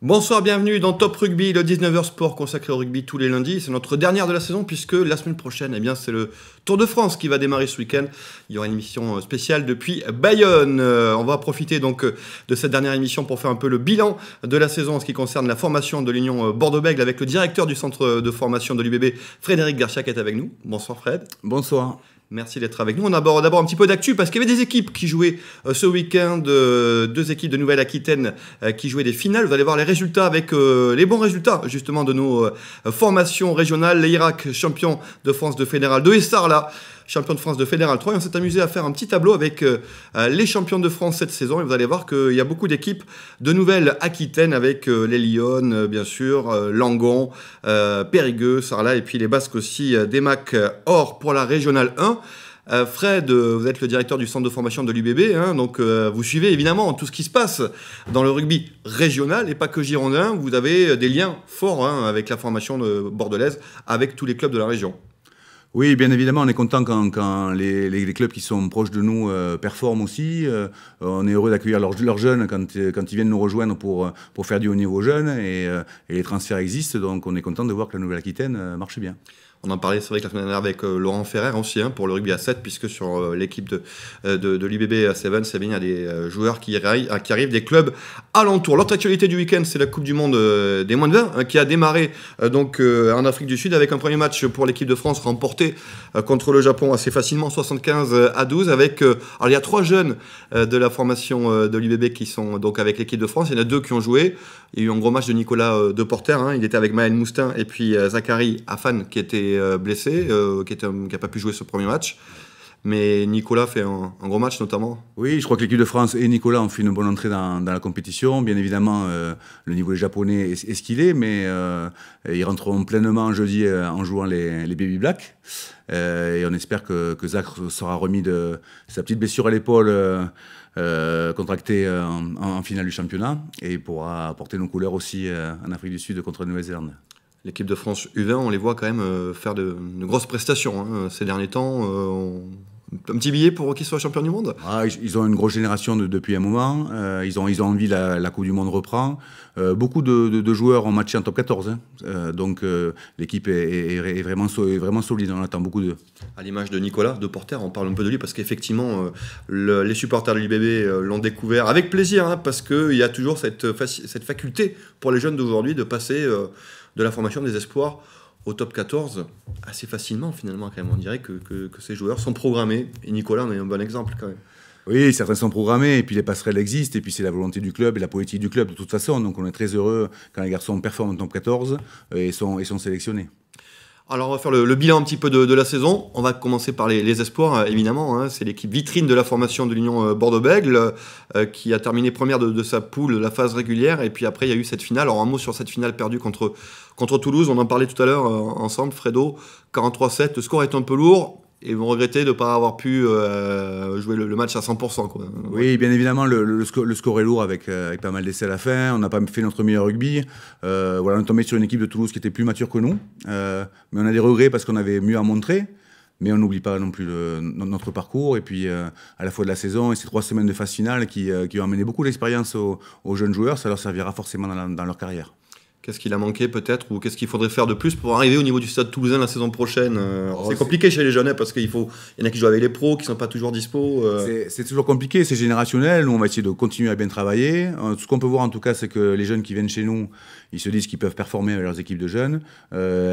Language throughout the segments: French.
Bonsoir, bienvenue dans Top Rugby, le 19h sport consacré au rugby tous les lundis. C'est notre dernière de la saison puisque la semaine prochaine, eh bien, c'est le Tour de France qui va démarrer ce week-end. Il y aura une émission euh, spéciale depuis Bayonne. Euh, on va profiter donc euh, de cette dernière émission pour faire un peu le bilan de la saison en ce qui concerne la formation de l'Union Bordeaux-Bègles avec le directeur du centre de formation de l'UBB, Frédéric Garcia, qui est avec nous. Bonsoir Fred. Bonsoir. Merci d'être avec nous. On aborde d'abord un petit peu d'actu parce qu'il y avait des équipes qui jouaient euh, ce week-end, euh, deux équipes de Nouvelle-Aquitaine euh, qui jouaient des finales. Vous allez voir les résultats avec les bons résultats justement de nos formations régionales. L'Irak, champion de France de fédéral de Essar là champion de France de Fédéral 3. on s'est amusé à faire un petit tableau avec euh, euh, les champions de France cette saison. Et vous allez voir qu'il y a beaucoup d'équipes de Nouvelle-Aquitaine avec euh, les Lyonnes, bien sûr, Langon, Périgueux, Sarlat et puis les Basques aussi, des Macs, Or pour la régionale 1. Fred, vous êtes le directeur du centre de formation de l'UBB, hein, donc vous suivez évidemment tout ce qui se passe dans le rugby régional et pas que girondin. Vous avez des liens forts hein, avec la formation bordelaise, avec tous les clubs de la région. Oui, bien évidemment, on est content quand, les, clubs qui sont proches de nous euh, performent aussi. Euh, on est heureux d'accueillir leurs jeunes euh, quand, ils viennent nous rejoindre pour, pour faire du haut niveau jeunes et, et les transferts existent, donc on est content de voir que la Nouvelle-Aquitaine marche bien. On en parlait, c'est vrai, la semaine dernière avec euh, Laurent Ferrer aussi, pour le rugby à 7, puisque sur euh, l'équipe de, euh, de, l'IBB à 7, c'est bien, il y a des joueurs qui, qui arrivent, des clubs alentours. L'autre actualité du week-end, c'est la Coupe du Monde des moins de 20, hein, qui a démarré donc en Afrique du Sud avec un premier match pour l'équipe de France remporté contre le Japon assez facilement, 75 à 12, avec, il y a trois jeunes de la formation de l'IBB qui sont donc avec l'équipe de France, il y en a deux qui ont joué, il y a eu un gros match de Nicolas Deporter, hein. il était avec Maël Moustin et puis Zachary Afan qui était euh, blessé, euh, qui n'a pas pu jouer ce premier match. Mais Nicolas fait un, gros match notamment. Oui, je crois que l'équipe de France et Nicolas ont fait une bonne entrée dans, la compétition. Bien évidemment, euh, le niveau des Japonais est, ce qu'il est, mais ils rentreront pleinement jeudi en jouant les, Baby Black. et on espère que, que, Zach sera remis de sa petite blessure à l'épaule. contractée en, finale du championnat et pourra porter nos couleurs aussi en Afrique du Sud contre la Nouvelle-Zélande l'équipe de France U20, on les voit quand même euh, faire de, grosses prestations hein, ces derniers temps. Euh, un petit billet pour qu'ils soient champions du monde ah, Ils ont une grosse génération depuis un moment. Euh, ils, ont, ils ont envie, la, la Coupe du Monde reprend. beaucoup de, joueurs ont matché en top 14. Hein. donc l'équipe est, vraiment, vraiment, solide. On attend beaucoup d'eux. À l'image de Nicolas, de Porter, on parle un peu de lui parce qu'effectivement, les supporters de l'UBB l'ont découvert avec plaisir hein, parce qu'il y a toujours cette, cette, faculté pour les jeunes d'aujourd'hui de passer de la formation des espoirs au top 14 assez facilement finalement quand même. On dirait que, ces joueurs sont programmés. Et Nicolas en est un bon exemple quand même. Oui, certains sont programmés, et puis les passerelles existent, et puis c'est la volonté du club et la politique du club de toute façon. Donc on est très heureux quand les garçons performent en top 14 euh, et sont, et sont sélectionnés. Alors on va faire le, bilan un petit peu de, la saison. On va commencer par les, espoirs, euh, évidemment. Hein. C'est l'équipe vitrine de la formation de l'Union euh, Bordeaux-Bègle euh, qui a terminé première de, sa poule, la phase régulière. Et puis après, il y a eu cette finale. Alors un mot sur cette finale perdue contre, contre Toulouse. On en parlait tout à l'heure ensemble, Fredo. 43-7. Le score est un peu lourd et vont regretter de ne pas avoir pu euh, jouer le, match à 100%. Quoi. Oui, bien évidemment, le, score est lourd euh, avec, pas mal d'essais à la fin. On n'a pas fait notre meilleur rugby. Euh, voilà, on est tombé sur une équipe de Toulouse qui était plus mature que nous. mais on a des regrets parce qu'on avait mieux à montrer. Mais on n'oublie pas non plus notre parcours et puis à la fois de la saison et ces trois semaines de phase finale qui, ont amené beaucoup d'expérience aux, jeunes joueurs. Ça leur servira forcément dans leur carrière. Qu'est-ce qu'il a manqué peut-être ou qu'est-ce qu'il faudrait faire de plus pour arriver au niveau du stade toulousain la saison prochaine euh, oh, C'est compliqué chez les jeunes hein, parce qu'il faut il y en a qui jouent avec les pros qui sont pas toujours dispo. Euh. C'est toujours compliqué, c'est générationnel. Nous, on va essayer de continuer à bien travailler. Euh, ce qu'on peut voir en tout cas, c'est que les jeunes qui viennent chez nous, ils se disent qu'ils peuvent performer avec leurs équipes de jeunes,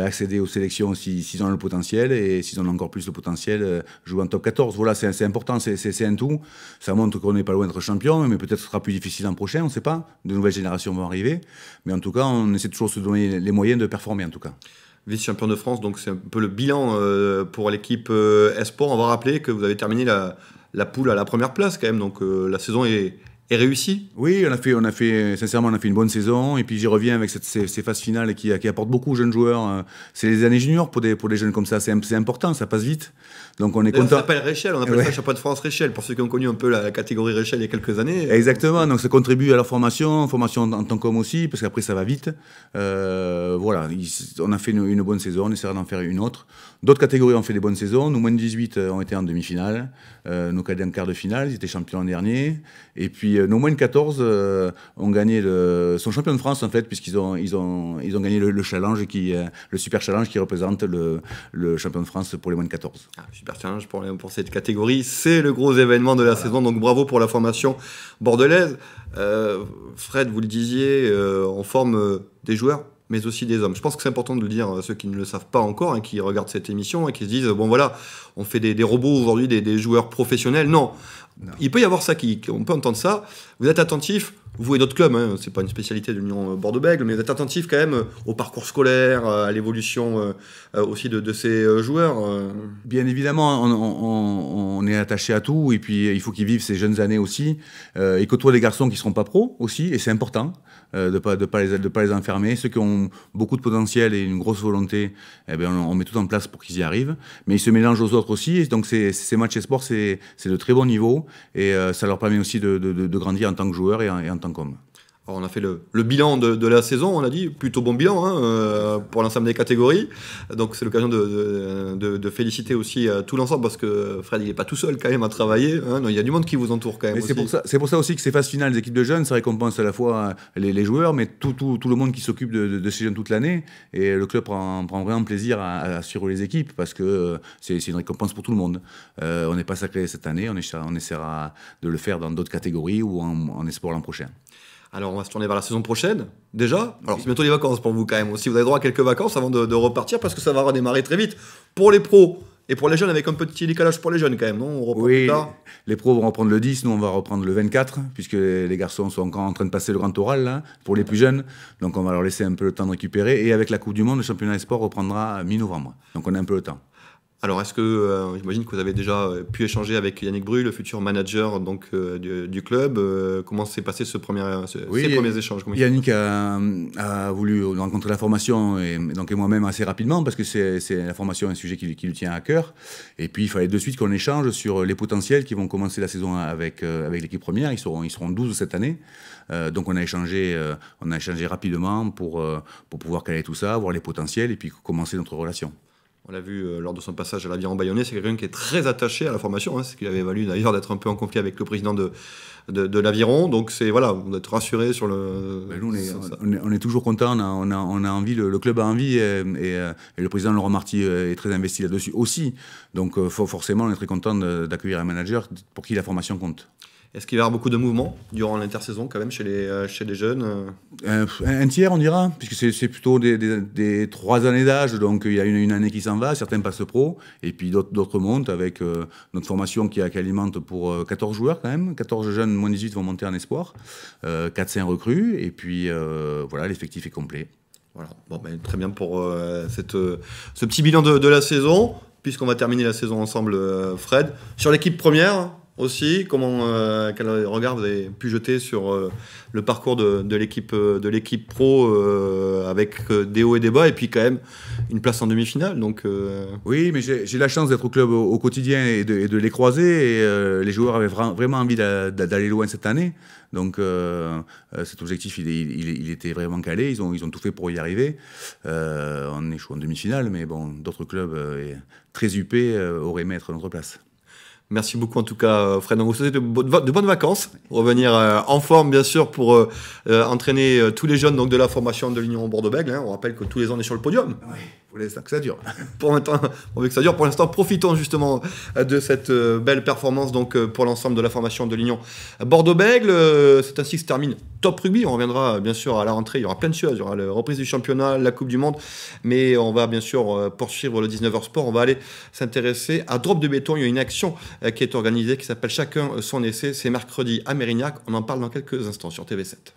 accéder aux sélections s'ils si, ont le potentiel et s'ils ont encore plus le potentiel, jouer en top 14. Voilà, c'est important, c'est un tout. Ça montre qu'on n'est pas loin d'être champion, mais peut-être ce sera plus difficile l'an prochain, on ne sait pas. De nouvelles générations vont arriver, mais en tout cas, on toujours se donner les moyens de performer en tout cas vice-champion de France. Donc c'est un peu le bilan euh, pour l'équipe euh, Esport. on va rappeler que vous avez terminé la, poule à la première place quand même. Donc euh, la saison est, est réussi. Oui, on a fait, on a fait, sincèrement, on a fait une bonne saison. Et puis j'y reviens avec ces, phases finales qui, qui apportent beaucoup aux jeunes joueurs. Euh, c'est les années juniors pour des, pour jeunes comme ça. C'est important, ça passe vite. Donc on est content. Ça s'appelle Réchelle, on appelle ça de France Réchelle, pour ceux qui ont connu un peu la, catégorie Réchelle il y a quelques années. Euh, Exactement, donc ça contribue à leur formation, formation en, tant qu'homme aussi, parce qu'après ça va vite. Euh, voilà, on a fait une, bonne saison, on essaiera d'en faire une autre. D'autres catégories ont fait des bonnes saisons. Nous, moins de 18 ont été en demi-finale. nos cadets en quart de finale, ils étaient champions l'an dernier. Et puis euh, nos moins de 14 euh, ont gagné le, sont champions de France en fait, puisqu'ils ont, ils ont, ils ont gagné le, challenge, qui, euh, le super challenge qui représente le, champion de France pour les moins de 14. Ah, super challenge pour, pour cette catégorie, c'est le gros événement de la saison, donc bravo pour la formation bordelaise. Fred, vous le disiez, on en forme des joueurs mais aussi des hommes. Je pense que c'est important de le dire à ceux qui ne le savent pas encore, et hein, qui regardent cette émission et qui se disent, bon voilà, on fait des, robots aujourd'hui, des, joueurs professionnels. Non. Il peut y avoir ça, qui, on peut entendre ça. Vous êtes attentifs vous et d'autres clubs, hein, c'est pas une spécialité de l'Union euh, Bordeaux-Bègles, mais vous êtes attentif quand même euh, au parcours scolaire, euh, à l'évolution aussi de, ces joueurs. Bien évidemment, on, est attaché à tout, et puis il faut qu'ils vivent ces jeunes années aussi. et ils côtoient des garçons qui seront pas pros aussi, et c'est important de pas de pas les de pas les enfermer. Ceux qui ont beaucoup de potentiel et une grosse volonté, eh bien, on, met tout en place pour qu'ils y arrivent. Mais ils se mélangent aux autres aussi, et donc ces, matchs et sports, c'est de très bon niveau, et ça leur permet aussi de, de, grandir en tant que joueur et en, et en tant 办公。on a fait le, bilan de, la saison, on a dit plutôt bon bilan hein, euh, pour l'ensemble des catégories. Donc c'est l'occasion de, féliciter aussi euh, tout l'ensemble parce que Fred il n'est pas tout seul quand même à travailler. Hein. il y a du monde qui vous entoure quand même. C'est pour, ça, aussi que ces phases finales des équipes de jeunes, ça récompense à la fois euh, les, joueurs, mais tout, le monde qui s'occupe de, ces jeunes toute l'année. Et le club prend, vraiment plaisir à, à, suivre les équipes parce que c'est une récompense pour tout le monde. on n'est pas sacré cette année, on, essaiera, de le faire dans d'autres catégories ou en, en espoir l'an prochain. Alors, on va se tourner vers la saison prochaine, déjà. Alors, c'est bientôt les vacances pour vous, quand même. Si vous avez droit à quelques vacances avant de, repartir, parce que ça va redémarrer très vite. Pour les pros, et pour les jeunes, avec un petit décalage pour les jeunes quand même, non on reprend Oui, les pros vont reprendre le 10, nous on va reprendre le 24, puisque les garçons sont encore en train de passer le grand oral, hein, pour les plus jeunes. Donc on va leur laisser un peu le temps de récupérer. Et avec la Coupe du Monde, le championnat des sports reprendra mi-novembre. Donc on a un peu le temps. Alors, est-ce que, euh, j'imagine que vous avez déjà euh, pu échanger avec Yannick Bru, le futur manager donc, euh, du, club. comment s'est passé ce premier, ces premiers échanges Yannick a, voulu rencontrer la formation et, donc, moi-même assez rapidement parce que c'est, la formation un sujet qui, lui tient à cœur. Et puis, il fallait de suite qu'on échange sur les potentiels qui vont commencer la saison avec, l'équipe première. Ils seront, ils seront 12 cette année. donc, on a, échangé, on a échangé rapidement pour, pour pouvoir caler tout ça, voir les potentiels et puis commencer notre relation. On l'a vu euh, lors de son passage à l'aviron bayonnais, c'est quelqu'un qui est très attaché à la formation, hein, ce qu'il avait valu d'ailleurs d'être un peu en conflit avec le président de, de, l'aviron. Donc c'est voilà, on doit rassuré sur le. on, est, toujours content, on a, envie, le, club a envie et, euh, le président Laurent Marty euh, est très investi là-dessus aussi. Donc faut forcément, on est très content d'accueillir un manager pour qui la formation compte. Est-ce qu'il va y avoir beaucoup de mouvements durant l'intersaison quand même chez les, euh, chez les jeunes euh euh, un, tiers, on dira, puisque c'est plutôt des, trois années d'âge. Donc il y a une, année qui s'en va, certains passent pro, et puis d'autres montent avec notre formation qui, alimente pour 14 joueurs quand même. 14 jeunes, moins 18 vont monter en espoir, 4-5 recrues, et puis voilà, l'effectif est complet. Voilà, ben, très bien pour cette, ce petit bilan de, de la saison, puisqu'on va terminer la saison ensemble, Fred. Sur l'équipe première, aussi, comment, euh, quel regard vous avez pu jeter sur euh, le parcours de, l'équipe euh, de l'équipe pro avec des hauts et des bas et puis quand même une place en demi-finale. Donc oui, mais j'ai la chance d'être au club au, quotidien et de, les croiser. Et, les joueurs avaient vraiment envie d'aller loin cette année. Donc cet objectif, il, était vraiment calé. Ils ont, tout fait pour y arriver. on échoue en demi-finale, mais bon, d'autres clubs très huppés auraient aimé à notre place. Merci beaucoup en tout cas euh, Fred. Donc vous souhaitez de, bonnes vacances. Revenir euh, en forme bien sûr pour euh, entraîner tous les jeunes donc, de la formation de l'Union Bordeaux-Bègles. Hein. On rappelle que tous les ans on est sur le podium ça dure. pour l'instant, on que ça dure. Pour l'instant, profitons justement euh, de cette euh, belle performance donc euh, pour l'ensemble de la formation de l'Union Bordeaux-Bègle. C'est ainsi que se termine Top Rugby. On reviendra bien sûr à la rentrée. Il y aura plein de choses. Il y aura la reprise du championnat, la Coupe du Monde. Mais on va bien sûr poursuivre le 19h Sport. On va aller s'intéresser à Drop de Béton. Il y a une action qui est organisée qui s'appelle Chacun son essai. C'est mercredi à Mérignac. On en parle dans quelques instants sur TV7.